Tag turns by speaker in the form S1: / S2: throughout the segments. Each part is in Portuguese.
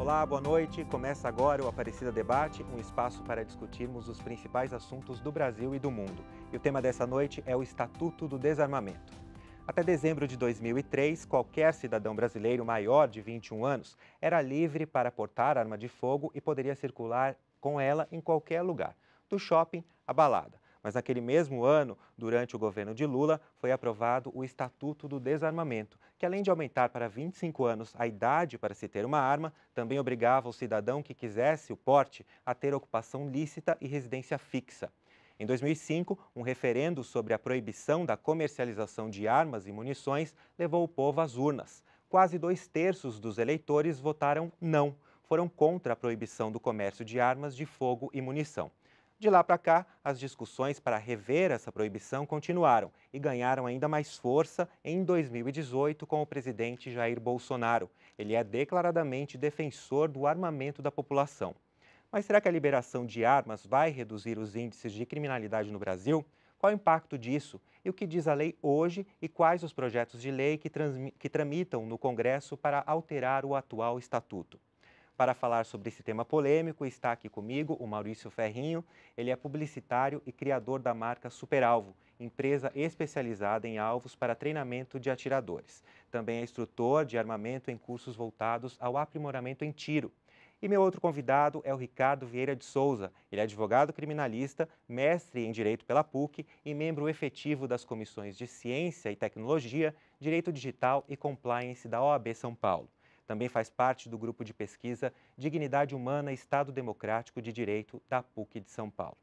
S1: Olá, boa noite. Começa agora o Aparecida Debate, um espaço para discutirmos os principais assuntos do Brasil e do mundo. E o tema dessa noite é o Estatuto do Desarmamento. Até dezembro de 2003, qualquer cidadão brasileiro maior de 21 anos era livre para portar arma de fogo e poderia circular com ela em qualquer lugar, do shopping à balada. Mas naquele mesmo ano, durante o governo de Lula, foi aprovado o Estatuto do Desarmamento, que além de aumentar para 25 anos a idade para se ter uma arma, também obrigava o cidadão que quisesse o porte a ter ocupação lícita e residência fixa. Em 2005, um referendo sobre a proibição da comercialização de armas e munições levou o povo às urnas. Quase dois terços dos eleitores votaram não, foram contra a proibição do comércio de armas de fogo e munição. De lá para cá, as discussões para rever essa proibição continuaram e ganharam ainda mais força em 2018 com o presidente Jair Bolsonaro. Ele é declaradamente defensor do armamento da população. Mas será que a liberação de armas vai reduzir os índices de criminalidade no Brasil? Qual o impacto disso? E o que diz a lei hoje e quais os projetos de lei que, que tramitam no Congresso para alterar o atual estatuto? Para falar sobre esse tema polêmico, está aqui comigo o Maurício Ferrinho. Ele é publicitário e criador da marca Superalvo, empresa especializada em alvos para treinamento de atiradores. Também é instrutor de armamento em cursos voltados ao aprimoramento em tiro. E meu outro convidado é o Ricardo Vieira de Souza. Ele é advogado criminalista, mestre em Direito pela PUC e membro efetivo das comissões de Ciência e Tecnologia, Direito Digital e Compliance da OAB São Paulo. Também faz parte do grupo de pesquisa Dignidade Humana e Estado Democrático de Direito da PUC de São Paulo.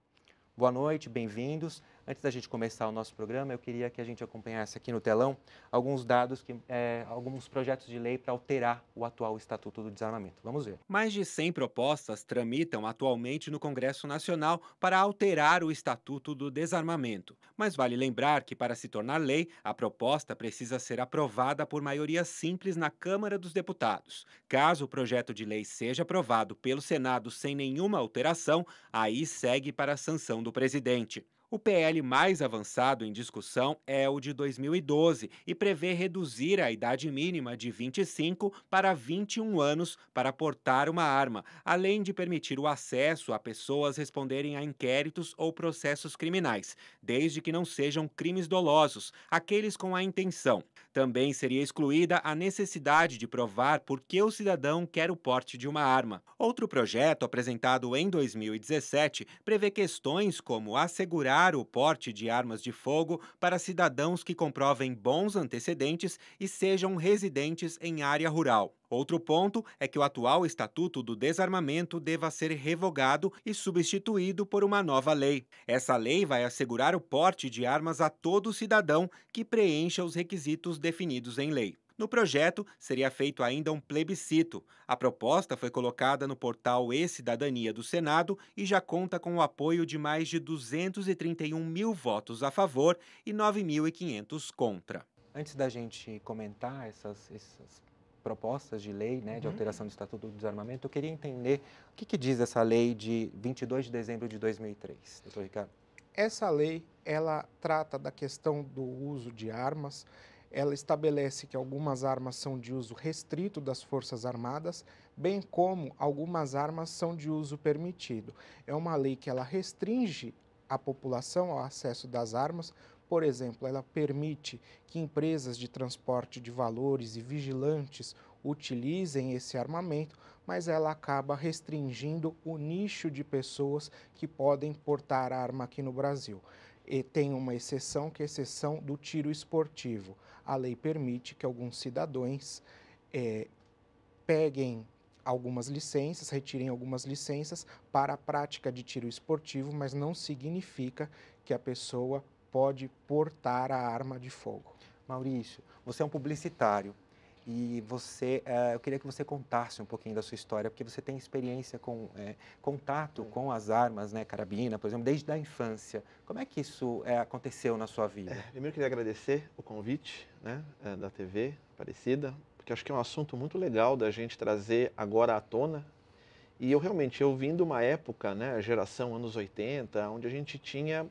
S1: Boa noite, bem-vindos. Antes da gente começar o nosso programa, eu queria que a gente acompanhasse aqui no telão alguns dados, que, é, alguns projetos de lei para alterar o atual Estatuto do Desarmamento. Vamos ver. Mais de 100 propostas tramitam atualmente no Congresso Nacional para alterar o Estatuto do Desarmamento. Mas vale lembrar que, para se tornar lei, a proposta precisa ser aprovada por maioria simples na Câmara dos Deputados. Caso o projeto de lei seja aprovado pelo Senado sem nenhuma alteração, aí segue para a sanção do presidente. O PL mais avançado em discussão é o de 2012 e prevê reduzir a idade mínima de 25 para 21 anos para portar uma arma, além de permitir o acesso a pessoas responderem a inquéritos ou processos criminais, desde que não sejam crimes dolosos, aqueles com a intenção. Também seria excluída a necessidade de provar por que o cidadão quer o porte de uma arma. Outro projeto apresentado em 2017 prevê questões como assegurar liberar o porte de armas de fogo para cidadãos que comprovem bons antecedentes e sejam residentes em área rural. Outro ponto é que o atual Estatuto do Desarmamento deva ser revogado e substituído por uma nova lei. Essa lei vai assegurar o porte de armas a todo cidadão que preencha os requisitos definidos em lei. No projeto, seria feito ainda um plebiscito. A proposta foi colocada no portal E-Cidadania do Senado e já conta com o apoio de mais de 231 mil votos a favor e 9.500 contra. Antes da gente comentar essas, essas propostas de lei né, de uhum. alteração do Estatuto do Desarmamento, eu queria entender o que, que diz essa lei de 22 de dezembro de 2003, doutor Ricardo.
S2: Essa lei, ela trata da questão do uso de armas, ela estabelece que algumas armas são de uso restrito das Forças Armadas, bem como algumas armas são de uso permitido. É uma lei que ela restringe a população ao acesso das armas, por exemplo, ela permite que empresas de transporte de valores e vigilantes utilizem esse armamento, mas ela acaba restringindo o nicho de pessoas que podem portar arma aqui no Brasil. E tem uma exceção, que é a exceção do tiro esportivo a lei permite que alguns cidadãos é, peguem algumas licenças, retirem algumas licenças para a prática de tiro esportivo, mas não significa que a pessoa pode portar a arma de fogo. Maurício,
S1: você é um publicitário, e você, uh, eu queria que você contasse um pouquinho da sua história, porque você tem experiência com é, contato Sim. com as armas, né, carabina, por exemplo, desde a infância. Como é que isso é, aconteceu na sua vida? É, primeiro queria agradecer o convite, né, da TV Aparecida, porque acho que é um assunto muito
S3: legal da gente trazer agora à tona. E eu realmente, eu vim de uma época, né, geração anos 80, onde a gente tinha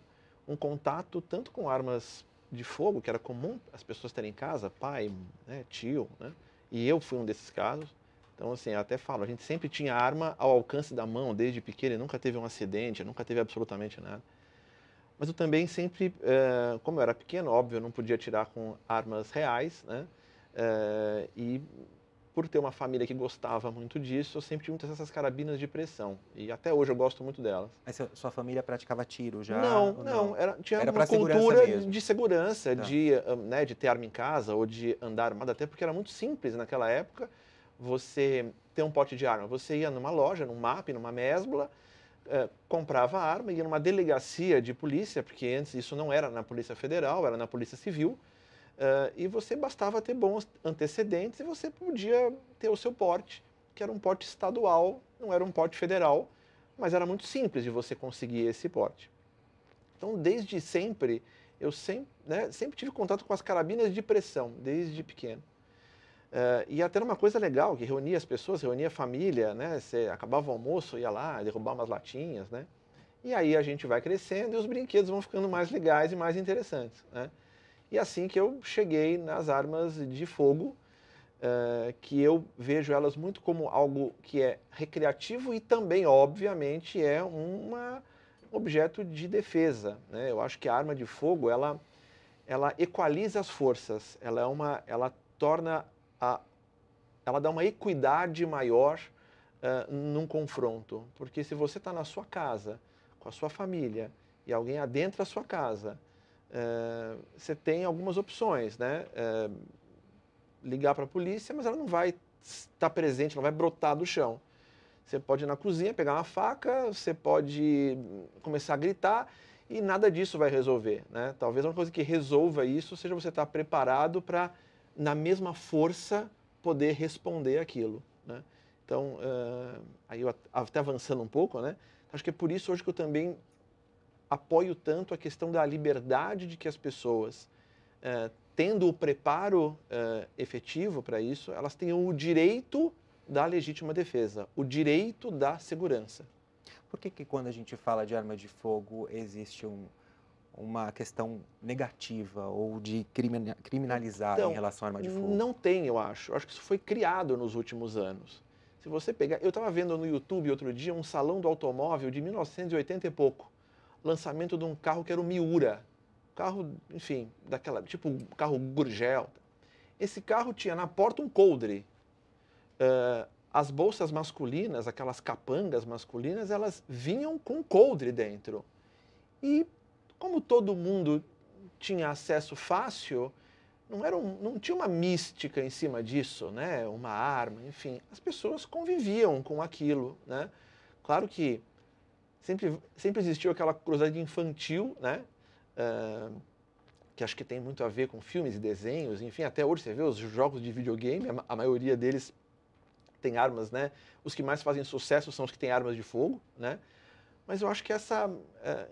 S3: um contato tanto com armas de fogo que era comum as pessoas terem em casa, pai, né, tio, né? E eu fui um desses casos. Então, assim, até falo, a gente sempre tinha arma ao alcance da mão desde pequeno, nunca teve um acidente, nunca teve absolutamente nada. Mas eu também sempre, eh, como eu era pequeno, óbvio, eu não podia tirar com armas reais, né? Eh, e por ter uma família que gostava muito disso, eu sempre tinha muitas carabinas de pressão. E até hoje eu gosto muito delas.
S1: Mas sua família praticava tiro já? Não, não, não. Era, tinha era uma cultura segurança de segurança, tá.
S3: de, ah, né, de ter arma em casa ou de andar armado até porque era muito simples naquela época você ter um pote de arma. Você ia numa loja, num MAP, numa Mesbla, eh, comprava a arma, ia numa delegacia de polícia, porque antes isso não era na Polícia Federal, era na Polícia Civil Uh, e você bastava ter bons antecedentes e você podia ter o seu porte, que era um porte estadual, não era um porte federal, mas era muito simples de você conseguir esse porte. Então, desde sempre, eu sempre, né, sempre tive contato com as carabinas de pressão, desde pequeno. Uh, e até era uma coisa legal, que reunia as pessoas, reunia a família, né? Você acabava o almoço, ia lá, derrubar umas latinhas, né? E aí a gente vai crescendo e os brinquedos vão ficando mais legais e mais interessantes, né? E assim que eu cheguei nas armas de fogo, uh, que eu vejo elas muito como algo que é recreativo e também, obviamente, é um objeto de defesa. Né? Eu acho que a arma de fogo ela, ela equaliza as forças, ela é uma, ela torna a, ela dá uma equidade maior uh, num confronto, porque se você está na sua casa com a sua família e alguém adentra a sua casa eh, você tem algumas opções, né? Eh, ligar para a polícia, mas ela não vai estar presente, não vai brotar do chão. Você pode ir na cozinha, pegar uma faca, você pode começar a gritar e nada disso vai resolver, né? Talvez uma coisa que resolva isso seja você estar preparado para, na mesma força, poder responder aquilo, né? Então, uh, aí eu até avançando um pouco, né? Acho que é por isso hoje que eu também apoio tanto a questão da liberdade de que as pessoas, eh, tendo o preparo eh, efetivo para isso, elas tenham o direito
S1: da legítima defesa, o direito da segurança. Por que, que quando a gente fala de arma de fogo existe um, uma questão negativa ou de crimina, criminalizar então, em relação à arma de fogo? Não tem, eu acho. Eu acho que isso foi criado nos
S3: últimos anos. Se você pegar, eu estava vendo no YouTube outro dia um salão do automóvel de 1980 e pouco lançamento de um carro que era o Miura. Carro, enfim, daquela, tipo carro Gurgel. Esse carro tinha na porta um coldre. Uh, as bolsas masculinas, aquelas capangas masculinas, elas vinham com coldre dentro. E como todo mundo tinha acesso fácil, não, era um, não tinha uma mística em cima disso, né? uma arma, enfim. As pessoas conviviam com aquilo. Né? Claro que sempre, sempre existiu aquela curiosidade infantil, né? Uh, que acho que tem muito a ver com filmes e desenhos, enfim, até hoje você vê os jogos de videogame, a maioria deles tem armas, né? Os que mais fazem sucesso são os que têm armas de fogo, né? Mas eu acho que essa, eh,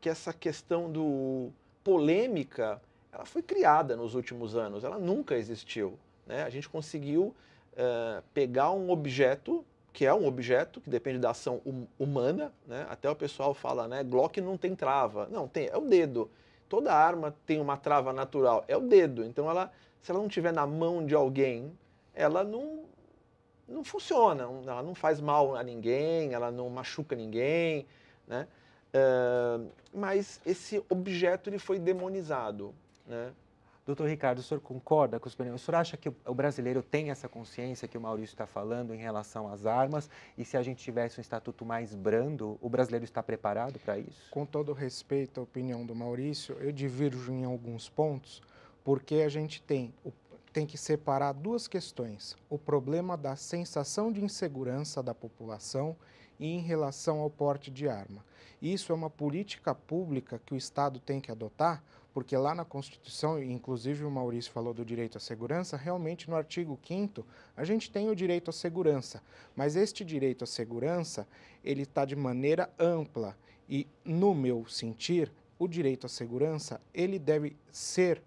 S3: que essa questão do polêmica, ela foi criada nos últimos anos, ela nunca existiu, né? A gente conseguiu eh, pegar um objeto que é um objeto que depende da ação hum, humana, né? Até o pessoal fala, né? Glock não tem trava. Não, tem, é o dedo. Toda arma tem uma trava natural, é o dedo. Então ela, se ela não tiver na mão de alguém, ela não não funciona, ela não faz mal a ninguém, ela não machuca ninguém,
S1: né? Uh, mas esse objeto ele foi demonizado, né? Doutor Ricardo, o senhor concorda com os pneus? O senhor acha que o brasileiro tem essa consciência que o Maurício está falando em relação às armas? E se a gente tivesse um estatuto mais brando, o brasileiro está preparado para isso?
S2: Com todo respeito à opinião do Maurício, eu divirjo em alguns pontos, porque a gente tem, tem que separar duas questões: o problema da sensação de insegurança da população e em relação ao porte de arma. Isso é uma política pública que o Estado tem que adotar porque lá na Constituição, inclusive o Maurício falou do direito à segurança, realmente no artigo 5 a gente tem o direito à segurança, mas este direito à segurança, ele está de maneira ampla e, no meu sentir, o direito à segurança, ele deve ser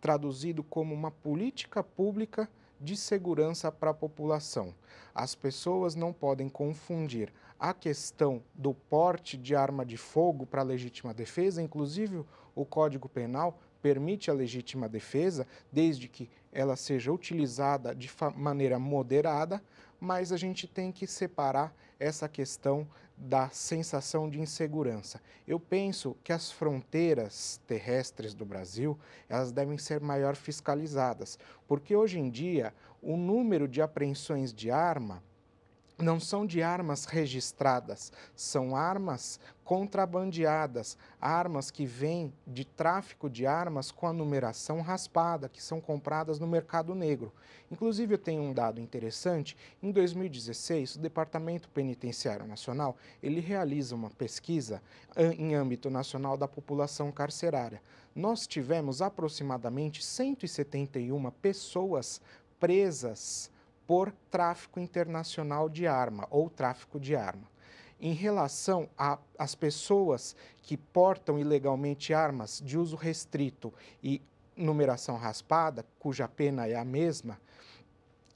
S2: traduzido como uma política pública de segurança para a população. As pessoas não podem confundir a questão do porte de arma de fogo para legítima defesa, inclusive o Código Penal permite a legítima defesa desde que ela seja utilizada de maneira moderada, mas a gente tem que separar essa questão da sensação de insegurança. Eu penso que as fronteiras terrestres do Brasil, elas devem ser maior fiscalizadas, porque hoje em dia o número de apreensões de arma não são de armas registradas, são armas contrabandeadas, armas que vêm de tráfico de armas com a numeração raspada, que são compradas no mercado negro. Inclusive, eu tenho um dado interessante, em 2016, o Departamento Penitenciário Nacional, ele realiza uma pesquisa ah, em âmbito nacional da população carcerária. Nós tivemos aproximadamente 171 pessoas presas por tráfico internacional de arma ou tráfico de arma. Em relação às pessoas que portam ilegalmente armas de uso restrito e numeração raspada, cuja pena é a mesma,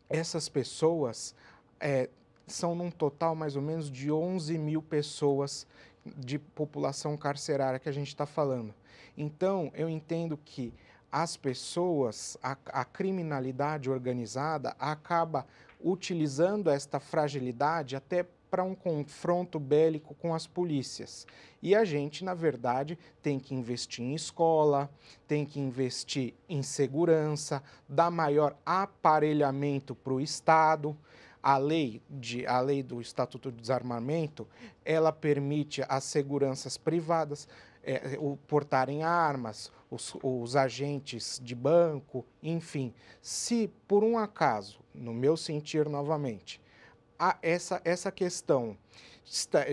S2: essas pessoas é, são num total mais ou menos de 11 mil pessoas de população carcerária que a gente está falando. Então, eu entendo que as pessoas, a, a criminalidade organizada acaba utilizando esta fragilidade até para um confronto bélico com as polícias. E a gente, na verdade, tem que investir em escola, tem que investir em segurança, dar maior aparelhamento para o Estado. A lei, de, a lei do Estatuto de Desarmamento, ela permite às seguranças privadas é, o portarem armas, os, os agentes de banco, enfim. Se, por um acaso, no meu sentir novamente, a essa, essa questão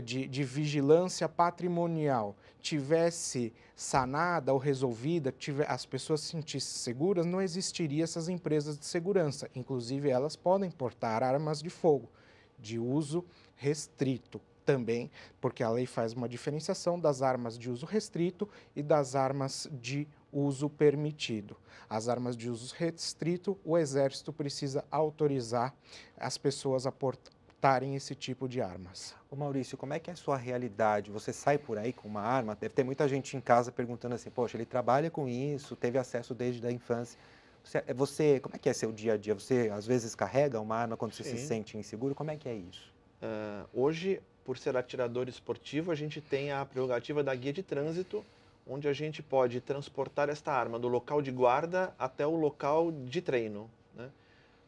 S2: de, de, vigilância patrimonial tivesse sanada ou resolvida, tiver, as pessoas se sentissem seguras, não existiria essas empresas de segurança. Inclusive, elas podem portar armas de fogo de uso restrito, também, porque a lei faz uma diferenciação das armas de uso restrito e das armas de uso permitido. As armas de uso restrito, o Exército precisa autorizar as pessoas a portarem esse tipo de armas. Ô Maurício, como é que é a sua realidade?
S1: Você sai por aí com uma arma? Deve ter muita gente em casa perguntando assim: poxa, ele trabalha com isso, teve acesso desde a infância. Você, é, você como é que é seu dia a dia? Você às vezes carrega uma arma quando você se sente inseguro? Como é que é isso?
S3: Uh, hoje por ser atirador esportivo, a gente tem a prerrogativa da guia de trânsito, onde a gente pode transportar esta arma do local de guarda até o local de treino. Né?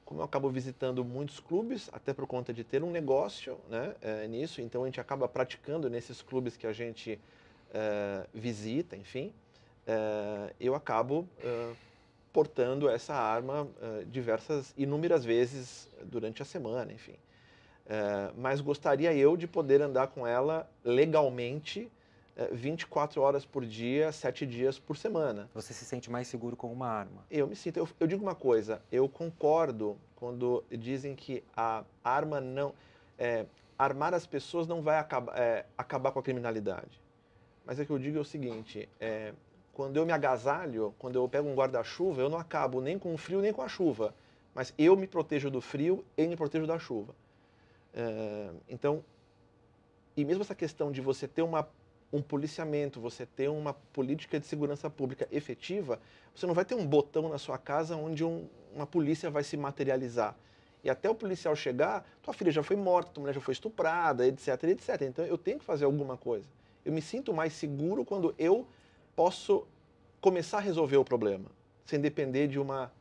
S3: Como eu acabo visitando muitos clubes, até por conta de ter um negócio né, é, nisso, então a gente acaba praticando nesses clubes que a gente é, visita, enfim, é, eu acabo é, portando essa arma é, diversas, inúmeras vezes durante a semana, enfim. É, mas gostaria eu de poder andar com ela legalmente 24 é, horas por dia, 7 dias por semana. Você se sente mais seguro com uma arma? Eu me sinto. Eu, eu digo uma coisa, eu concordo quando dizem que a arma não. É, armar as pessoas não vai acabar, é, acabar com a criminalidade. Mas o é que eu digo é o seguinte: é, quando eu me agasalho, quando eu pego um guarda-chuva, eu não acabo nem com o frio nem com a chuva. Mas eu me protejo do frio e me protejo da chuva. Eh, então, e mesmo essa questão de você ter uma, um policiamento, você ter uma política de segurança pública efetiva, você não vai ter um botão na sua casa onde um, uma polícia vai se materializar. E até o policial chegar, tua filha já foi morta, tua mulher já foi estuprada, etc, etc. Então eu tenho que fazer alguma coisa. Eu me sinto mais seguro quando eu posso começar a resolver o problema, sem depender de uma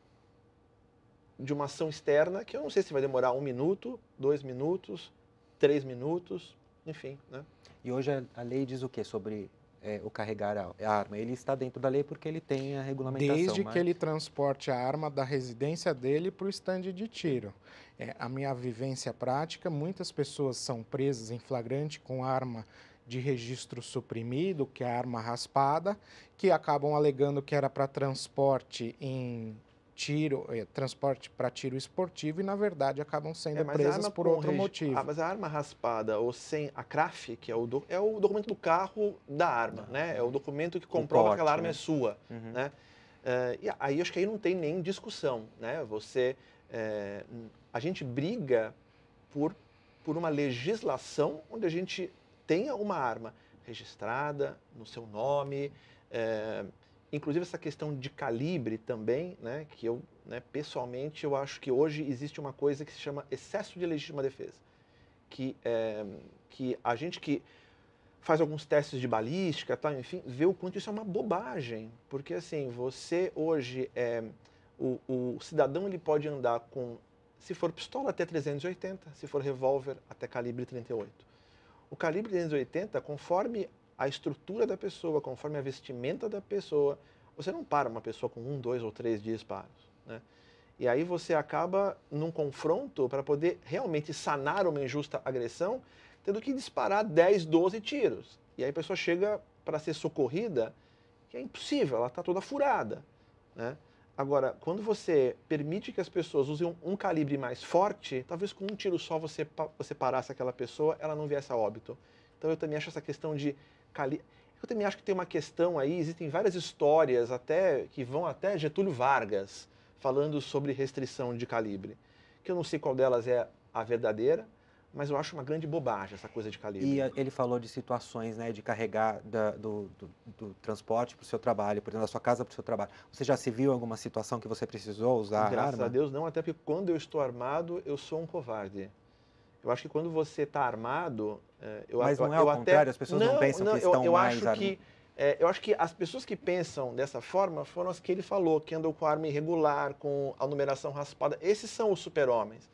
S3: de uma ação externa que eu não sei se vai demorar um
S1: minuto, dois minutos, três minutos, enfim. Né? E hoje a lei diz o que sobre é, o carregar a, arma. Ele está dentro da lei porque ele tem a regulamentação. Desde mas... que ele
S2: transporte a arma da residência dele para o estande de tiro. É, a minha vivência prática, muitas pessoas são presas em flagrante com arma de registro suprimido, que é a arma raspada, que acabam alegando que era para transporte em tiro, é, transporte para tiro esportivo e, na verdade, acabam sendo é, presas por outro motivo. Ah,
S3: mas a arma raspada ou sem a CRAF, que é o, do, é o documento do carro da arma, né? É o documento que comprova que aquela arma é né? é sua, uhum. né? Uh, e aí acho que aí não tem nem discussão, né? Você, é, a gente briga por, por uma legislação onde a gente tenha uma arma registrada no seu nome, é, Inclusive essa questão de calibre também, né, que eu, né, pessoalmente, eu acho que hoje existe uma coisa que se chama excesso de legítima defesa. Que, é, que a gente que faz alguns testes de balística, tal, enfim, vê o quanto isso é uma bobagem. Porque assim, você hoje, é, o, o cidadão ele pode andar com, se for pistola até 380, se for revólver até calibre 38. O calibre 380, conforme a estrutura da pessoa, conforme a vestimenta da pessoa. Você não para uma pessoa com um, dois ou três disparos. Né? E aí você acaba num confronto para poder realmente sanar uma injusta agressão, tendo que disparar 10, 12 tiros. E aí a pessoa chega para ser socorrida, que é impossível, ela está toda furada. Né? Agora, quando você permite que as pessoas usem um, um, calibre mais forte, talvez com um tiro só você, você parasse aquela pessoa, ela não viesse a óbito. Então eu também acho essa questão de Cali... Eu também acho que tem uma questão aí, existem várias histórias até que vão até Getúlio Vargas falando sobre restrição de calibre, que eu não sei qual delas é
S1: a verdadeira, mas eu acho uma grande bobagem essa coisa de calibre. E eh, ele falou de situações, né, de carregar da, do, do, do, transporte para o seu trabalho, por exemplo, da sua casa para o seu trabalho. Você já se viu em alguma situação que você precisou usar Graças a Deus
S3: não, até porque quando eu estou armado, eu sou um covarde. Eu acho que quando você está armado, é, eu Mas não é ao contrário, até... as pessoas não, não pensam não, que estão eu, eu mais acho que, é, eu acho que as pessoas que pensam dessa forma foram as que ele falou, que andam com arma irregular, com a numeração raspada. Esses são os super-homens.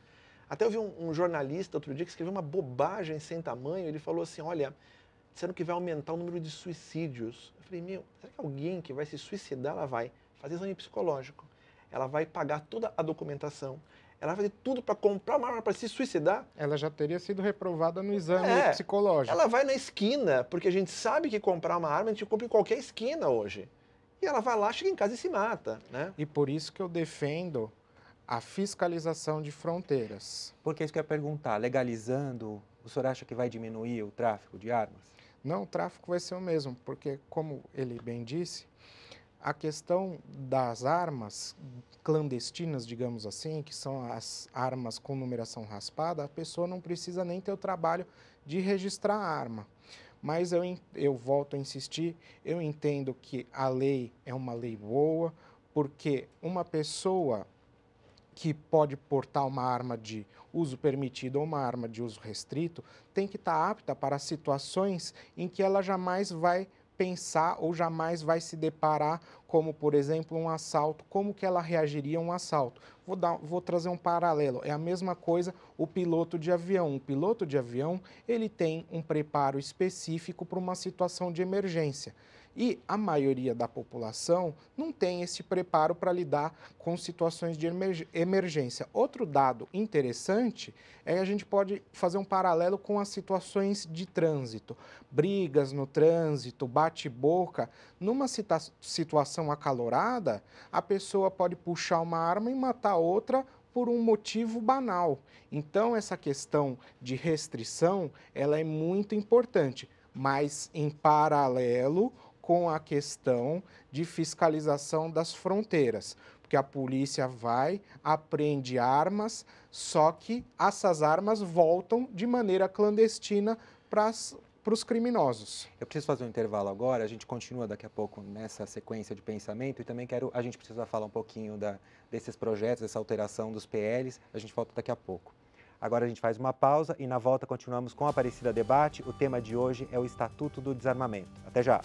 S3: Até eu vi um, um, jornalista outro dia que escreveu uma bobagem sem tamanho. Ele falou assim: Olha, disseram que vai aumentar o número de suicídios. Eu falei: Meu, será que alguém que vai se suicidar, ela vai fazer exame psicológico? Ela vai pagar toda a documentação ela vai fazer tudo para comprar uma arma para se suicidar. Ela já teria sido reprovada no exame é, psicológico. Ela vai na esquina, porque a
S2: gente sabe que comprar uma arma a gente compra em qualquer esquina hoje. E ela vai lá, chega em casa e se mata. Né? E por isso que eu defendo a fiscalização de fronteiras. Porque é isso que eu ia perguntar, legalizando, o senhor acha que vai diminuir o tráfico de armas? Não, o tráfico vai ser o mesmo, porque, como ele bem disse, a questão das armas clandestinas, digamos assim, que são as armas com numeração raspada, a pessoa não precisa nem ter o trabalho de registrar a arma. Mas eu, eu volto a insistir, eu entendo que a lei é uma lei boa, porque uma pessoa que pode portar uma arma de uso permitido ou uma arma de uso restrito tem que estar tá apta para situações em que ela jamais vai pensar ou jamais vai se deparar como, por exemplo, um assalto, como que ela reagiria a um assalto. Vou, dar, vou trazer um paralelo. É a mesma coisa o piloto de avião. O piloto de avião, ele tem um preparo específico para uma situação de emergência. E a maioria da população não tem esse preparo para lidar com situações de emergência. Outro dado interessante é que a gente pode fazer um paralelo com as situações de trânsito. Brigas no trânsito, bate-boca. Numa situação acalorada, a pessoa pode puxar uma arma e matar outra por um motivo banal. Então, essa questão de restrição, ela é muito importante. Mas, em paralelo, com a questão de fiscalização das fronteiras, porque a polícia vai, apreende armas, só que essas armas voltam de maneira clandestina para os criminosos.
S1: Eu preciso fazer um intervalo agora, a gente continua daqui a pouco nessa sequência de pensamento e também quero, a gente precisa falar um pouquinho da, desses projetos, dessa alteração dos PLs, a gente volta daqui a pouco. Agora a gente faz uma pausa e na volta continuamos com a Aparecida Debate. O tema de hoje é o Estatuto do Desarmamento. Até já!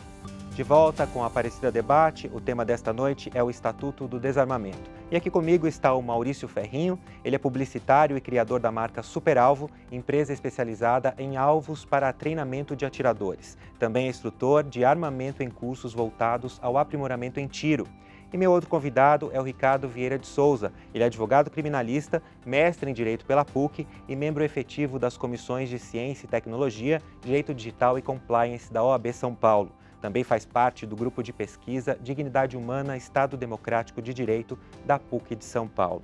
S1: De volta com a Aparecida Debate, o tema desta noite é o Estatuto do Desarmamento. E aqui comigo está o Maurício Ferrinho, ele é publicitário e criador da marca Superalvo, empresa especializada em alvos para treinamento de atiradores. Também é instrutor de armamento em cursos voltados ao aprimoramento em tiro. E meu outro convidado é o Ricardo Vieira de Souza. Ele é advogado criminalista, mestre em Direito pela PUC e membro efetivo das comissões de Ciência e Tecnologia, Direito Digital e Compliance da OAB São Paulo. Também faz parte do grupo de pesquisa Dignidade Humana, Estado Democrático de Direito da PUC de São Paulo.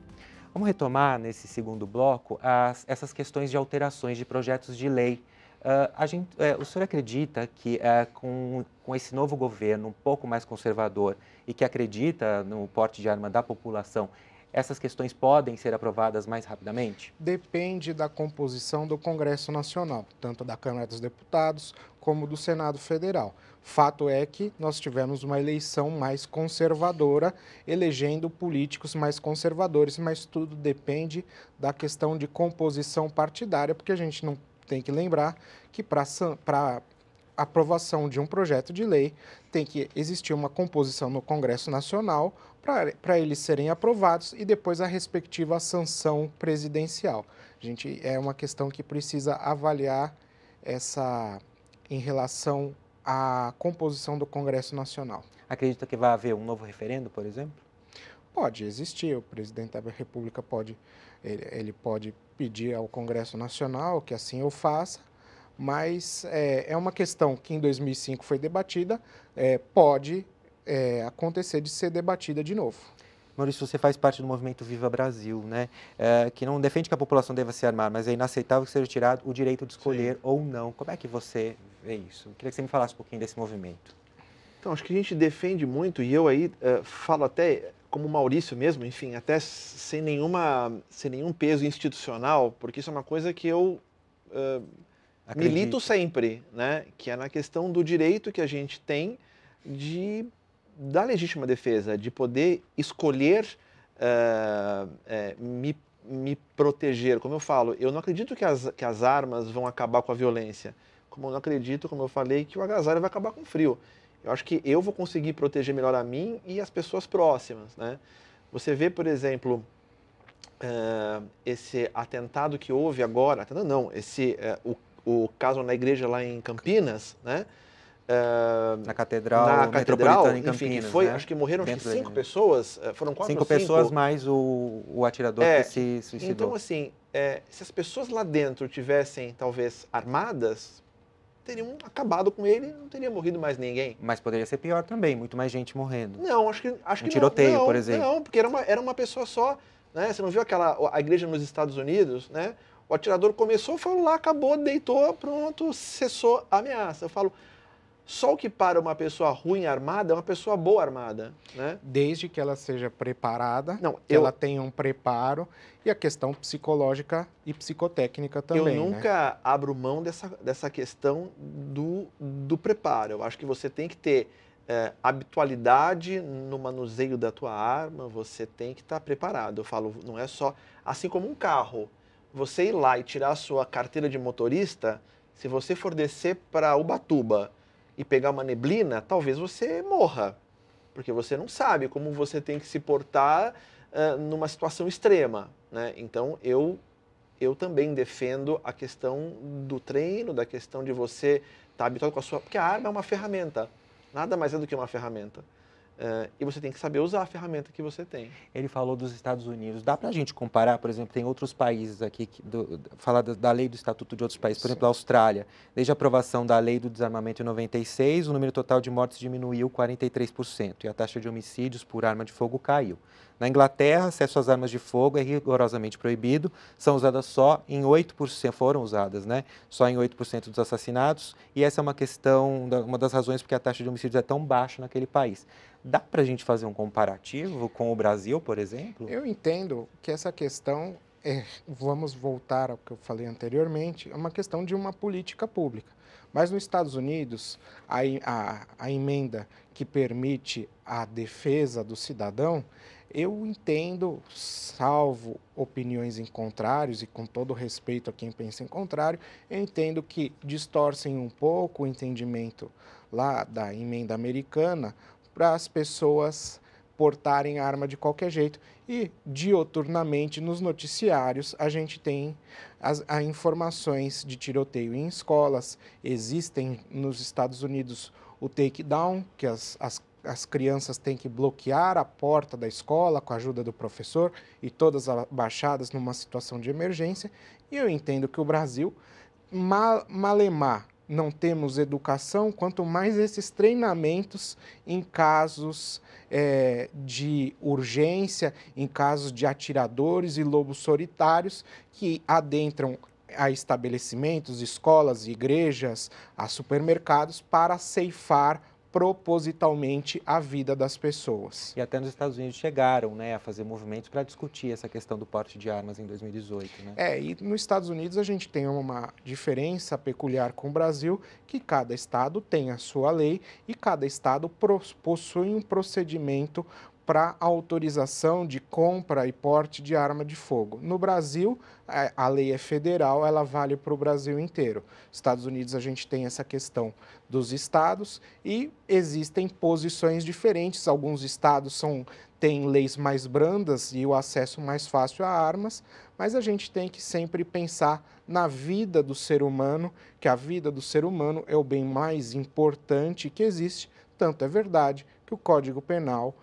S1: Vamos retomar nesse segundo bloco as, essas questões de alterações de projetos de lei Uh, gente, uh, o senhor acredita que uh, com, com esse novo governo um pouco mais conservador e que acredita no porte de arma da população, essas questões podem ser aprovadas mais rapidamente?
S2: Depende da composição do Congresso Nacional, tanto da Câmara dos Deputados como do Senado Federal. Fato é que nós tivemos uma eleição mais conservadora, elegendo políticos mais conservadores, mas tudo depende da questão de composição partidária, porque a gente não tem que lembrar que para aprovação de um projeto de lei tem que existir uma composição no Congresso Nacional para eles serem aprovados e depois a respectiva sanção presidencial. A gente é uma questão que precisa avaliar essa em relação à composição do Congresso Nacional. Acredita que vai haver um novo referendo, por exemplo? Pode existir, o presidente da República pode ele, ele pode pedir ao Congresso Nacional que assim eu faça, mas é, é uma questão que em 2005 foi debatida, é, pode é, acontecer de ser debatida de novo.
S1: Maurício, você faz parte do movimento Viva Brasil, né? É, que não defende que a população deva se armar, mas é inaceitável que seja tirado o direito de escolher Sim. ou não. Como é que você vê isso? Eu queria que você me falasse um pouquinho desse movimento. Então, acho que a gente defende muito, e eu aí uh, falo até
S3: como o Maurício mesmo, enfim, até sem, nenhuma, sem nenhum peso institucional, porque isso é uma coisa que eu uh, milito sempre, né? que é na questão do direito que a gente tem de da legítima defesa, de poder escolher uh, é, me, me proteger. Como eu falo, eu não acredito que as, que as armas vão acabar com a violência. Como eu não acredito, como eu falei, que o agasalho vai acabar com o frio. Eu acho que eu vou conseguir proteger melhor a mim e as pessoas próximas, né? Você vê, por exemplo, uh, esse atentado que houve agora, atentado não, esse, uh, o, o caso na igreja lá em Campinas, né? Uh, na catedral, na catedral em Campinas, enfim, foi, né? acho que morreram acho que cinco pessoas,
S1: foram quatro cinco, cinco pessoas mais o, o atirador é, que se suicidou. Então
S3: assim, é, se as pessoas lá dentro tivessem talvez armadas, teriam acabado com ele, não
S1: teria morrido mais ninguém. Mas poderia ser pior também, muito mais gente morrendo.
S3: Não, acho que acho um que tiroteio, não, não, por exemplo. Não, porque era uma, era uma pessoa só, né? Você não viu aquela a igreja nos Estados Unidos, né? O atirador começou, falou lá, acabou, deitou, pronto, cessou a ameaça. Eu falo, só o que para uma pessoa ruim armada é uma pessoa boa armada,
S2: né? Desde que ela seja preparada, não, eu... ela tenha um preparo e a questão psicológica e psicotécnica também. Eu né? nunca
S3: né? abro mão dessa, dessa questão
S2: do, do
S3: preparo. Eu acho que você tem que ter é, habitualidade no manuseio da tua arma, você tem que estar tá preparado. Eu falo, não é só. Assim como um carro, você ir lá e tirar a sua carteira de motorista, se você for descer para Ubatuba e pegar uma neblina, talvez você morra, porque você não sabe como você tem que se portar uh, numa situação extrema. Né? Então, eu, eu também defendo a questão do treino, da questão de você estar tá habituado com a sua. Porque a arma é uma ferramenta, nada mais é do que uma ferramenta. Uh, e você tem que saber usar a ferramenta que
S1: você tem. Ele falou dos Estados Unidos. Dá para a gente comparar, por exemplo, tem outros países aqui, que, do, falar da, da, lei do estatuto de outros países, por Sim. exemplo, a Austrália. Desde a aprovação da lei do desarmamento em 96, o número total de mortes diminuiu 43% e a taxa de homicídios por arma de fogo caiu. Na Inglaterra, acesso às armas de fogo é rigorosamente proibido, são usadas só em 8%, foram usadas, né? Só em 8% dos assassinatos, e essa é uma questão, uma das razões porque a taxa de homicídios é tão baixa naquele país. Dá para a gente fazer um comparativo com o Brasil, por exemplo?
S2: Eu entendo que essa questão é, vamos voltar ao que eu falei anteriormente, é uma questão de uma política pública. Mas nos Estados Unidos, a, a, a emenda que permite a defesa do cidadão, eu entendo, salvo opiniões em contrários, e com todo respeito a quem pensa em contrário, eu entendo que distorcem um pouco o entendimento lá da emenda americana para as pessoas portarem arma de qualquer jeito. E dioturnamente nos noticiários a gente tem as, as informações de tiroteio em escolas. Existem nos Estados Unidos o takedown, que as, as, as crianças têm que bloquear a porta da escola com a ajuda do professor e todas abaixadas numa situação de emergência. E eu entendo que o Brasil, malemar não temos educação, quanto mais esses treinamentos em casos é, de urgência, em casos de atiradores e lobos solitários que adentram a estabelecimentos, escolas, igrejas, a supermercados para ceifar propositalmente a vida das pessoas. E até nos Estados Unidos chegaram né, a fazer movimentos para discutir essa questão do porte de armas em 2018. Né? É, e nos Estados Unidos a gente tem uma diferença peculiar com o Brasil, que cada estado tem a sua lei e cada estado possui um procedimento para autorização de compra e porte de arma de fogo. No Brasil, é, a lei é federal, ela vale para o Brasil inteiro. Estados Unidos, a gente tem essa questão dos estados e existem posições diferentes. Alguns estados são, têm leis mais brandas e o acesso mais fácil a armas, mas a gente tem que sempre pensar na vida do ser humano, que a vida do ser humano é o bem mais importante que existe. Tanto é verdade que o Código Penal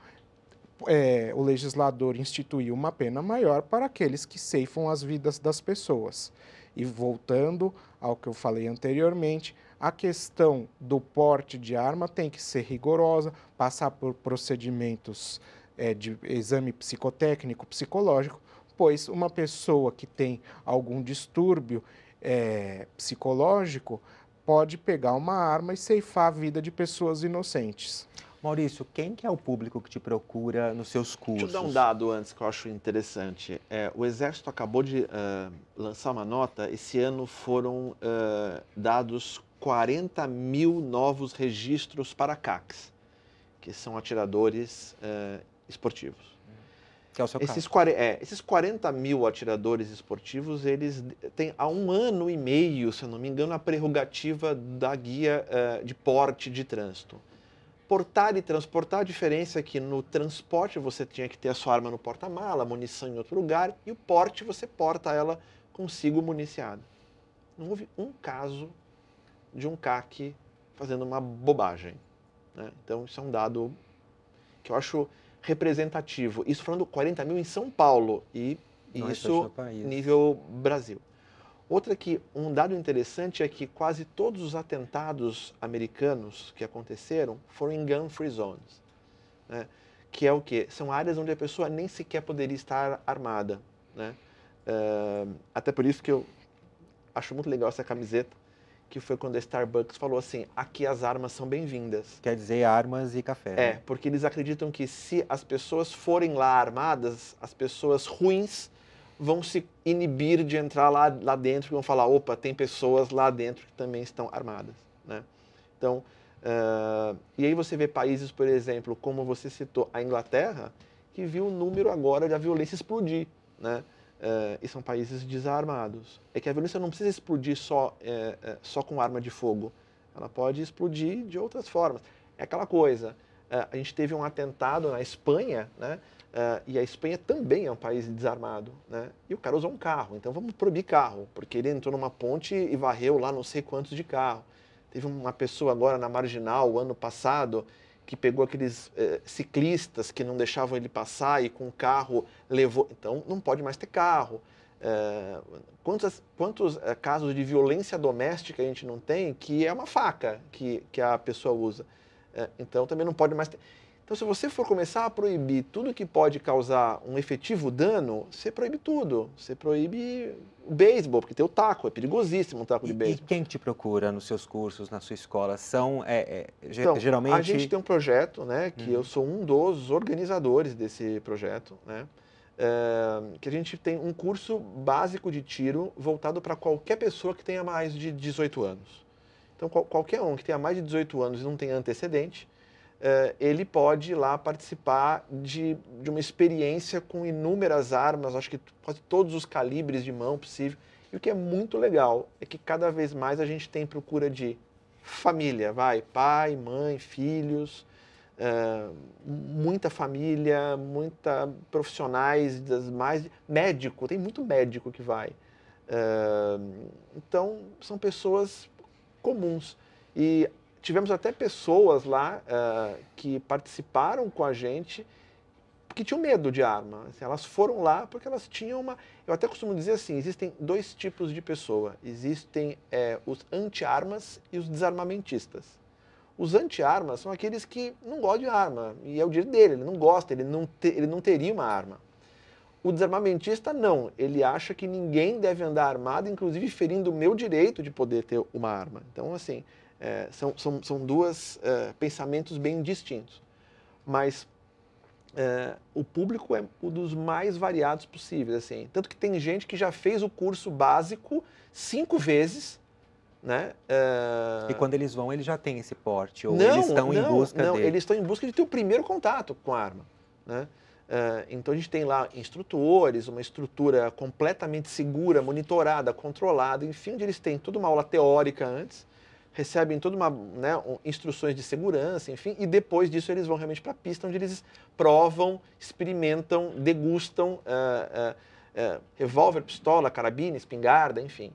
S2: é, o legislador instituiu uma pena maior para aqueles que ceifam as vidas das pessoas. E voltando ao que eu falei anteriormente, a questão do porte de arma tem que ser rigorosa, passar por procedimentos é, de exame psicotécnico, psicológico, pois uma pessoa que tem algum distúrbio é, psicológico pode pegar uma arma e ceifar a vida de pessoas inocentes. Maurício, quem que é o público que te procura nos seus cursos?
S1: Deixa eu dar um
S3: dado antes que eu acho interessante. É, o Exército acabou de uh, lançar uma nota. Esse ano foram uh, dados 40 mil novos registros para CACs, que são atiradores uh, esportivos. Que é o seu esses, caso. É, esses 40 mil atiradores esportivos, eles têm há um ano e meio, se eu não me engano, a prerrogativa da guia de porte de trânsito portar e transportar, a diferença é que no transporte você tinha que ter a sua arma no porta-mala, munição em outro lugar, e o porte você porta ela consigo municiada. Não houve um caso de um CAC fazendo uma bobagem. Né? Então, isso é um dado que eu acho representativo. Isso falando 40 mil em São Paulo e, e isso nível Brasil. Outra que um dado interessante é que quase todos os atentados americanos que aconteceram foram em gun-free zones, né? que é o que são áreas onde a pessoa nem sequer poderia estar armada, né? Uh, até por isso que eu acho muito legal essa camiseta que foi quando a Starbucks falou assim: aqui as armas são bem-vindas. Quer
S1: dizer, armas e café. É, né?
S3: porque eles acreditam que se as pessoas forem lá armadas, as pessoas ruins vão se inibir de entrar lá, lá dentro e vão falar, opa, tem pessoas lá dentro que também estão armadas, né? Então, uh, e aí você vê países, por exemplo, como você citou, a Inglaterra, que viu o número agora da violência explodir, né? Uh, e são países desarmados. É que a violência não precisa explodir só, é, é, só com arma de fogo, ela pode explodir de outras formas. É aquela coisa, é, a gente teve um atentado na Espanha, né? Uh, e a Espanha também é um país desarmado, né? E o cara usou um carro, então vamos proibir carro, porque ele entrou numa ponte e varreu lá não sei quantos de carro. Teve uma pessoa agora na Marginal, ano passado, que pegou aqueles é, ciclistas que não deixavam ele passar e com o carro levou... Então, não pode mais ter carro. Uh, quantos, quantos casos de violência doméstica a gente não tem que é uma faca que, que a pessoa usa? É, então também não pode mais. Ter... Então, se você for começar a proibir tudo que pode causar um efetivo dano, você proíbe tudo. Você proíbe o beisebol, porque tem o
S1: taco, é perigosíssimo um taco de beisebol. E quem te procura nos seus cursos, na sua escola? São é, é, então, geralmente. A gente tem
S3: um projeto, né? Que hum. eu sou um dos organizadores desse projeto, né? É, que a gente tem um curso básico de tiro voltado para qualquer pessoa que tenha mais de 18 anos. Então, qual, qualquer um que tenha mais de 18 anos e não tenha antecedente, uh, ele pode ir lá participar de, de uma experiência com inúmeras armas, acho que quase todos os calibres de mão possível. E o que é muito legal é que cada vez mais a gente tem procura de família, vai, pai, mãe, filhos, uh, muita família, muita profissionais das mais médico, tem muito médico que vai. Uh, então são pessoas comuns. E tivemos até pessoas lá uh, que participaram com a gente que tinham medo de arma. Assim, elas foram lá porque elas tinham uma. Eu até costumo dizer assim: existem dois tipos de pessoa. Existem é, os anti-armas e os desarmamentistas. Os anti-armas são aqueles que não gostam de arma, e é o direito dele, ele não gosta, ele não, te... ele não teria uma arma. O desarmamentista não, ele acha que ninguém deve andar armado, inclusive ferindo o meu direito de poder ter uma arma. Então, assim, é, são, são, são duas é, pensamentos bem distintos. Mas é, o público é um dos mais variados possíveis, assim. Tanto que tem gente que já fez o curso básico cinco vezes, né? É, e quando eles vão, eles já têm esse porte, ou não, eles estão não, em busca Não, dele. eles estão em busca de ter o primeiro contato com a arma, né? Uh, então a gente tem lá instrutores, uma estrutura completamente segura, monitorada, controlada, enfim, onde eles têm toda uma aula teórica antes, recebem toda uma né, instruções de segurança, enfim, e depois disso eles vão realmente para a pista, onde eles provam, experimentam, degustam uh, uh, revólver, pistola, carabina, espingarda, enfim.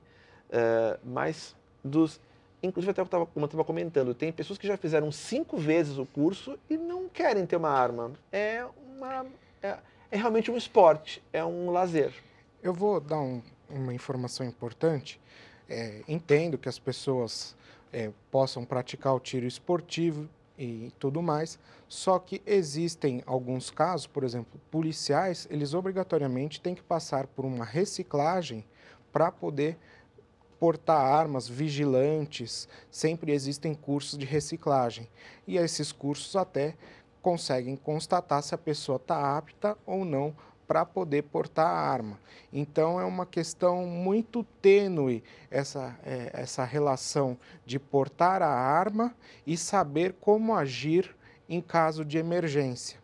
S3: mas dos inclusive até como eu estava comentando, tem pessoas que já fizeram cinco vezes o curso e não querem ter uma arma. É uma, é,
S2: é realmente um esporte, é um lazer. Eu vou dar um, uma informação importante. É, entendo que as pessoas é, possam praticar o tiro esportivo e tudo mais, só que existem alguns casos, por exemplo, policiais, eles obrigatoriamente têm que passar por uma reciclagem para poder portar armas, vigilantes, sempre existem cursos de reciclagem. E esses cursos até conseguem constatar se a pessoa está apta ou não para poder portar a arma. Então é uma questão muito tênue essa, é, essa relação de portar a arma e saber como agir em caso de emergência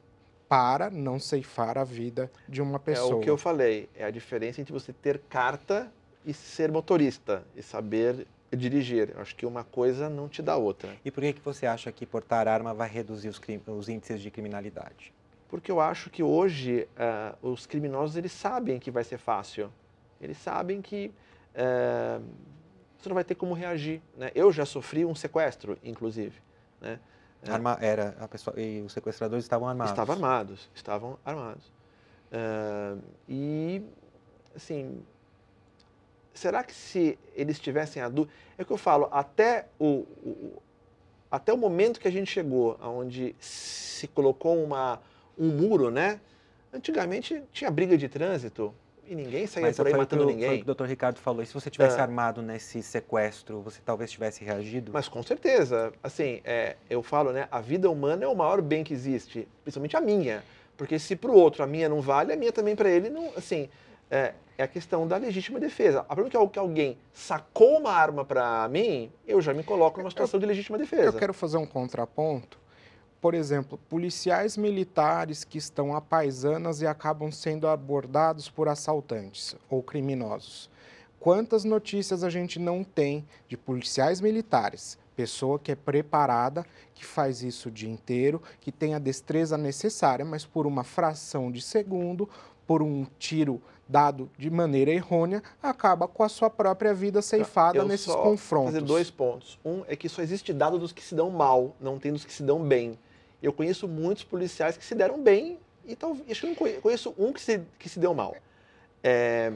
S2: para não ceifar a vida de uma pessoa. É o que eu
S3: falei, é a diferença entre você ter carta e ser motorista e saber dirigir. Acho que uma coisa não te dá outra. E por que, que você acha
S1: que portar arma vai reduzir os, os índices de criminalidade?
S3: Porque eu acho que hoje uh, os criminosos eles sabem que vai ser fácil. Eles sabem que uh, você não vai ter como reagir. Né? Eu já sofri um sequestro, inclusive. Né? Eh, arma,
S1: era a pessoa, e os
S3: sequestradores estavam armados? Estavam armados, estavam armados. Uh, e, assim, será que se eles tivessem a dúvida. É o que eu falo, até o, o, até o momento que a gente chegou, onde se colocou uma, um muro, né?
S1: Antigamente tinha briga de trânsito
S3: e ninguém saía Mas por aí matando o, ninguém. Foi o
S1: que o Dr. Ricardo falou. E se você tivesse ah. armado nesse sequestro, você talvez tivesse reagido? Mas com
S3: certeza. Assim, é, eu falo, né? A vida humana é o maior bem que existe, principalmente a minha. Porque se para o outro a minha não vale, a minha também para ele não. Assim, é, é a questão da legítima defesa. A é que alguém sacou uma arma para mim, eu já me coloco numa situação eu, de legítima defesa. Eu quero
S2: fazer um contraponto. Por exemplo, policiais militares que estão a paisanas e acabam sendo abordados por assaltantes ou criminosos. Quantas notícias a gente não tem de policiais militares pessoa que é preparada, que faz isso o dia inteiro, que tem a destreza necessária, mas por uma fração de segundo, por um tiro dado de maneira errônea, acaba com a sua própria vida tá, ceifada Eu nesses confrontos. Fazer dois
S3: pontos. Um é que só existe dado dos que se dão mal, não tem dos que se dão bem. Eu conheço muitos policiais que se deram bem e talvez acho que eu conheço um que se, que se deu mal. É,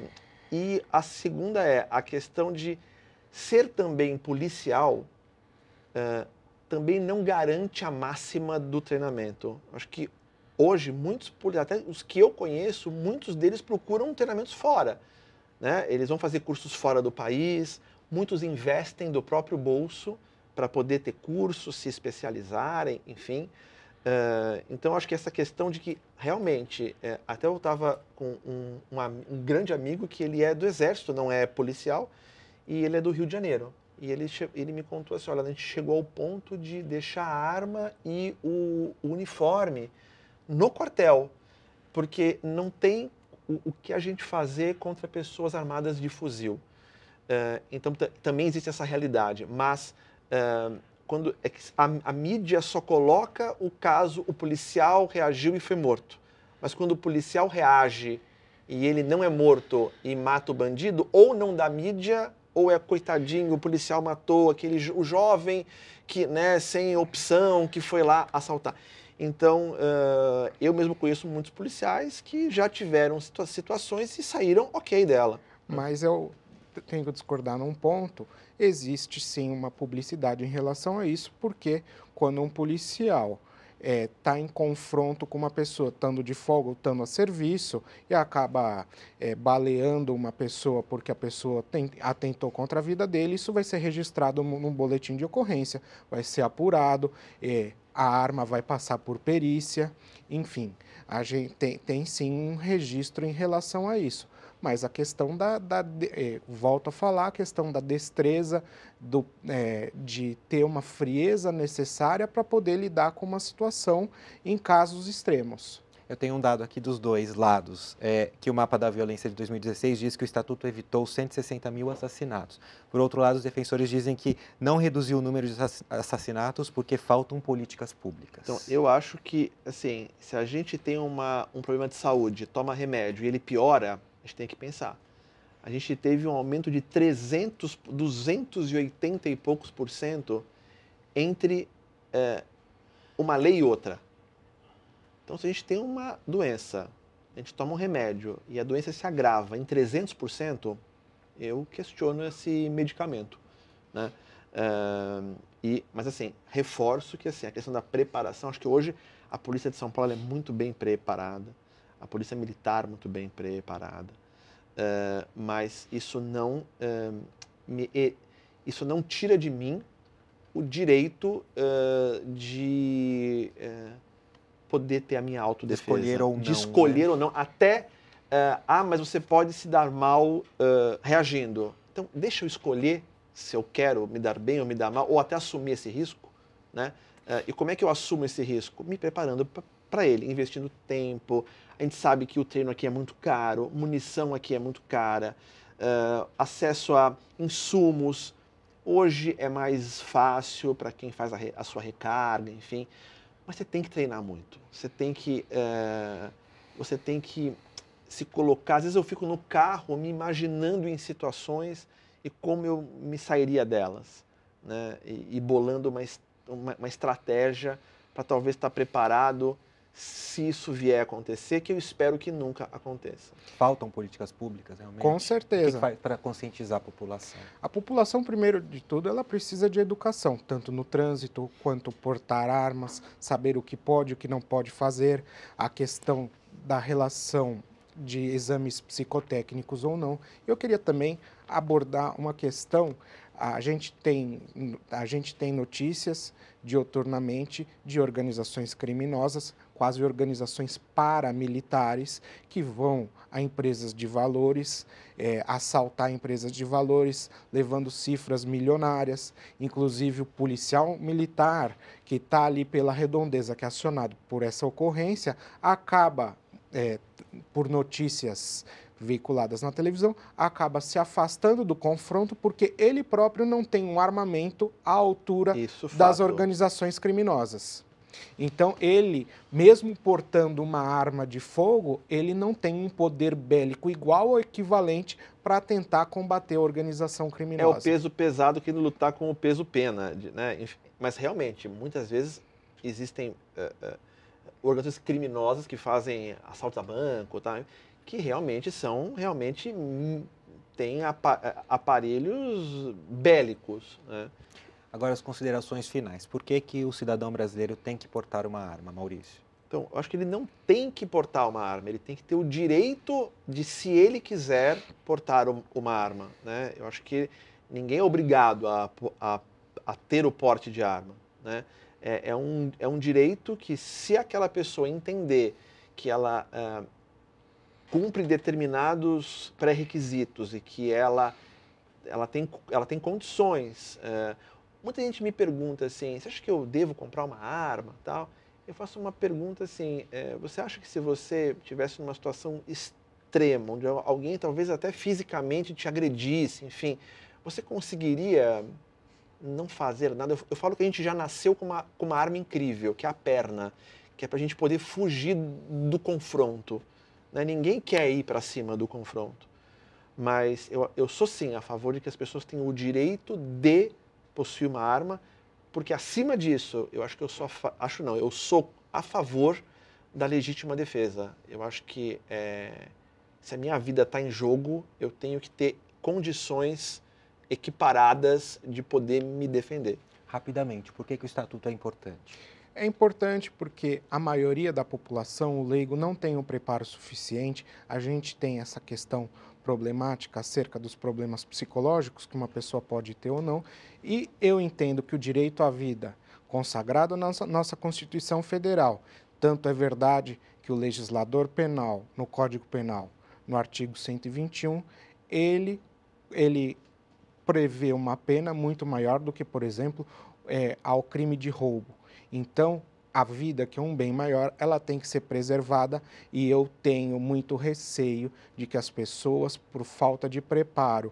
S3: e a segunda é a questão de ser também policial uh, também não garante a máxima do treinamento. Acho que hoje, muitos, até os que eu conheço, muitos deles procuram treinamentos fora. Né? Eles vão fazer cursos fora do país, muitos investem do próprio bolso para poder ter cursos, se especializarem, enfim. Uh, então, acho que essa questão de que realmente, é, até eu estava com um, um, um, grande amigo que ele é do Exército, não é policial, e ele é do Rio de Janeiro. E ele, ele me contou assim: olha, a gente chegou ao ponto de deixar a arma e o, o uniforme no quartel, porque não tem o, o que a gente fazer contra pessoas armadas de fuzil. Uh, então também existe essa realidade, mas uh, quando é a, a, mídia só coloca o caso, o policial reagiu e foi morto. Mas quando o policial reage e ele não é morto e mata o bandido, ou não dá mídia, ou é coitadinho, o policial matou aquele o jovem que, né, sem opção, que foi lá assaltar. Então, uh, eu mesmo conheço muitos policiais
S2: que já tiveram situa situações e saíram ok dela. Mas eu tenho que discordar num ponto. Existe sim uma publicidade em relação a isso, porque quando um policial está eh, é, em confronto com uma pessoa estando de folga ou estando a serviço e acaba é, baleando uma pessoa porque a pessoa tem, atentou contra a vida dele, isso vai ser registrado num boletim de ocorrência, vai ser apurado. É, a arma vai passar por perícia, enfim, a gente tem, tem sim um registro em relação a isso. Mas a questão da, da de, eh, volto a falar, a questão da destreza, do, eh, de ter uma frieza necessária para poder lidar com uma situação em casos extremos. Eu tenho um dado aqui dos dois
S1: lados, é, que o mapa da violência de 2016 diz que o estatuto evitou 160 mil assassinatos. Por outro lado, os defensores dizem que não reduziu o número de assassinatos porque faltam políticas públicas.
S3: Então, eu acho que, assim, se a gente tem uma, um problema de saúde, toma remédio e ele piora, a gente tem que pensar. A gente teve um aumento de 300, 280 e poucos por cento entre é, uma lei e outra. Então, se a gente tem uma doença, a gente toma um remédio e a doença se agrava em 300%, eu questiono esse medicamento. Né? Uh, e, mas, assim, reforço que assim, a questão da preparação, acho que hoje a polícia de São Paulo é muito bem preparada, a polícia militar muito bem preparada, uh, mas isso não, uh, me, isso não tira de mim o direito de eh, poder ter a minha autodefesa. De escolher ou não. De escolher né? ou não. Até, uh, ah, mas você pode se dar mal uh, reagindo. Então, deixa eu escolher se eu quero me dar bem ou me dar mal, ou até assumir esse risco, né? Uh, e como é que eu assumo esse risco? Me preparando para ele, investindo tempo. A gente sabe que o treino aqui é muito caro, munição aqui é muito cara, uh, acesso a insumos. Hoje é mais fácil para quem faz a, a sua recarga, enfim. Mas você tem que treinar muito. Você tem que. É, você tem que se colocar. Às vezes eu fico no carro me imaginando em situações e como eu me sairia delas. Né? E, e bolando uma, uma, uma estratégia para talvez estar tá preparado se isso vier acontecer, que eu espero que
S1: nunca aconteça. Faltam políticas públicas, realmente? Com certeza. Para conscientizar a população?
S2: A população, primeiro de tudo, ela precisa de educação, tanto no trânsito quanto portar armas, saber o que pode e o que não pode fazer, a questão da relação de exames psicotécnicos ou não. Eu queria também abordar uma questão. A gente tem, a gente tem notícias dioturnamente de organizações criminosas quase organizações paramilitares que vão a empresas de valores, é, assaltar empresas de valores, levando cifras milionárias. Inclusive, o policial militar que está ali pela redondeza, que é acionado por essa ocorrência, acaba, é, por notícias veiculadas na televisão, acaba se afastando do confronto porque ele próprio não tem um armamento à altura Isso, das organizações criminosas. Então, ele, mesmo portando uma arma de fogo, ele não tem um poder bélico igual ou equivalente para tentar combater a organização criminosa. É o peso
S3: pesado que lutar com o peso pena, né? Mas realmente, muitas vezes existem uh, uh, organizações criminosas que fazem assalto a banco, tá? Que realmente são realmente hum, têm eh, aparelhos
S1: bélicos, né? Agora, as considerações finais. Por que, que o cidadão brasileiro tem que portar uma arma, Maurício? Então, eu acho que ele não tem que portar uma arma, ele tem que
S3: ter o direito de, se ele quiser, portar uma arma. Né? Eu acho que ninguém é obrigado a, a, a ter o porte de arma. Né? É, é, um, é um direito que, se aquela pessoa entender que ela é, cumpre determinados pré-requisitos e que ela, ela, tem, ela tem condições. É, muita gente me pergunta assim, você acha que eu devo comprar uma arma tal? Eu faço uma pergunta assim, é, você acha que se você tivesse numa situação extrema, onde alguém talvez até fisicamente te agredisse, enfim, você conseguiria não fazer nada? Eu, eu falo que a gente já nasceu com uma, com uma arma incrível, que é a perna, que é para a gente poder fugir do confronto. Né? Ninguém quer ir para cima do confronto. Mas eu, eu sou sim a favor de que as pessoas tenham o direito de possui uma arma, porque acima disso, eu acho que eu sou acho não, eu sou a favor da legítima defesa. Eu acho que é, se a minha vida está em jogo, eu tenho que ter condições
S2: equiparadas de poder me defender. Rapidamente, por que, que o estatuto é importante? É importante porque a maioria da população, o leigo, não tem o um preparo suficiente. A gente tem essa questão problemática acerca dos problemas psicológicos que uma pessoa pode ter ou não, e eu entendo que o direito à vida, consagrado na nossa Constituição Federal, tanto é verdade que o legislador penal, no Código Penal, no artigo 121, ele, ele prevê uma pena muito maior do que, por exemplo, é, ao crime de roubo. Então, a vida, que é um bem maior, ela tem que ser preservada e eu tenho muito receio de que as pessoas, por falta de preparo,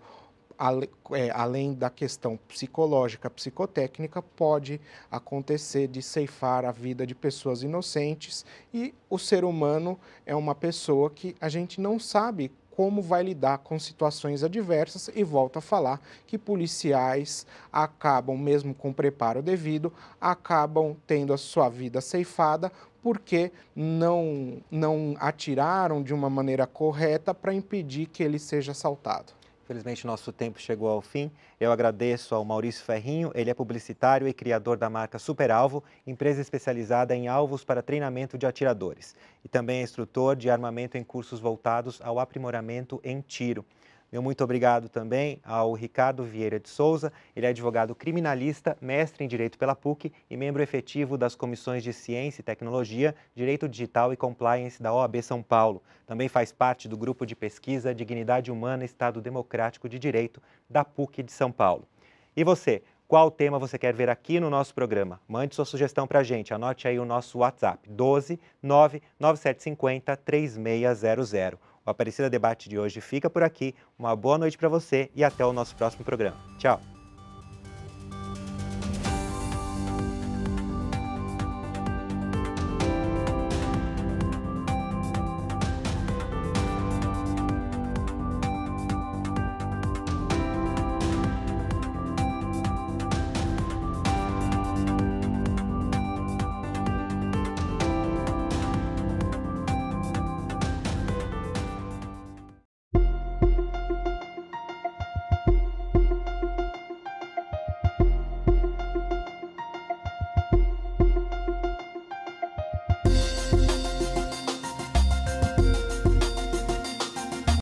S2: é, além da questão psicológica, psicotécnica, pode acontecer de ceifar a vida de pessoas inocentes e o ser humano é uma pessoa que a gente não sabe como vai lidar com situações adversas e volta a falar que policiais acabam, mesmo com preparo devido, acabam tendo a sua vida ceifada porque não, não atiraram de uma maneira correta para impedir que ele seja assaltado.
S1: Infelizmente, nosso tempo chegou ao fim. Eu agradeço ao Maurício Ferrinho, ele é publicitário e criador da marca Super Alvo, empresa especializada em alvos para treinamento de atiradores. E também é instrutor de armamento em cursos voltados ao aprimoramento em tiro. Meu muito obrigado também ao Ricardo Vieira de Souza, ele é advogado criminalista, mestre em Direito pela PUC e membro efetivo das comissões de Ciência e Tecnologia, Direito Digital e Compliance da OAB São Paulo. Também faz parte do grupo de pesquisa Dignidade Humana Estado Democrático de Direito da PUC de São Paulo. E você, qual tema você quer ver aqui no nosso programa. Mande sua sugestão para a gente, anote aí o nosso WhatsApp, 12 99750 3600. O Aparecida Debate de hoje fica por aqui. Uma boa noite para você e até o nosso próximo programa. Tchau!